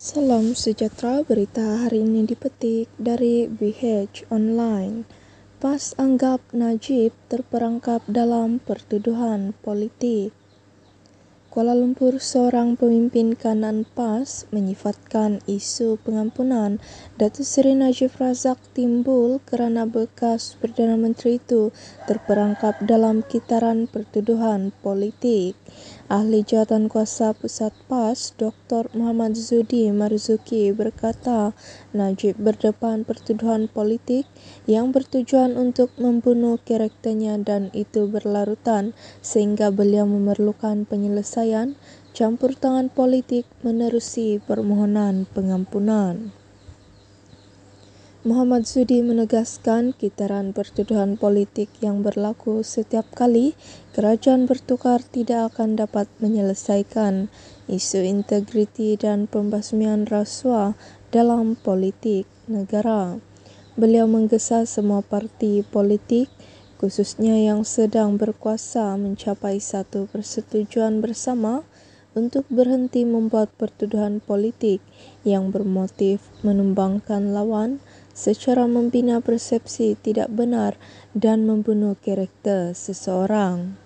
Salam sejahtera berita hari ini dipetik dari BH Online. Pas anggap Najib terperangkap dalam pertuduhan politik. Kuala Lumpur, seorang pemimpin kanan PAS menyifatkan isu pengampunan Datuk Seri Najib Razak timbul kerana bekas Perdana Menteri itu terperangkap dalam kitaran pertuduhan politik. Ahli jawatan kuasa pusat PAS, Dr. Muhammad Zudi Marzuki berkata, Najib berdepan pertuduhan politik yang bertujuan untuk membunuh karakternya dan itu berlarutan sehingga beliau memerlukan penyelesaian penyelesaian campur tangan politik menerusi permohonan pengampunan. Muhammad Zudi menegaskan kitaran pertuduhan politik yang berlaku setiap kali kerajaan bertukar tidak akan dapat menyelesaikan isu integriti dan pembasmian rasuah dalam politik negara. Beliau menggesa semua parti politik khususnya yang sedang berkuasa mencapai satu persetujuan bersama untuk berhenti membuat pertuduhan politik yang bermotif menumbangkan lawan secara membina persepsi tidak benar dan membunuh karakter seseorang.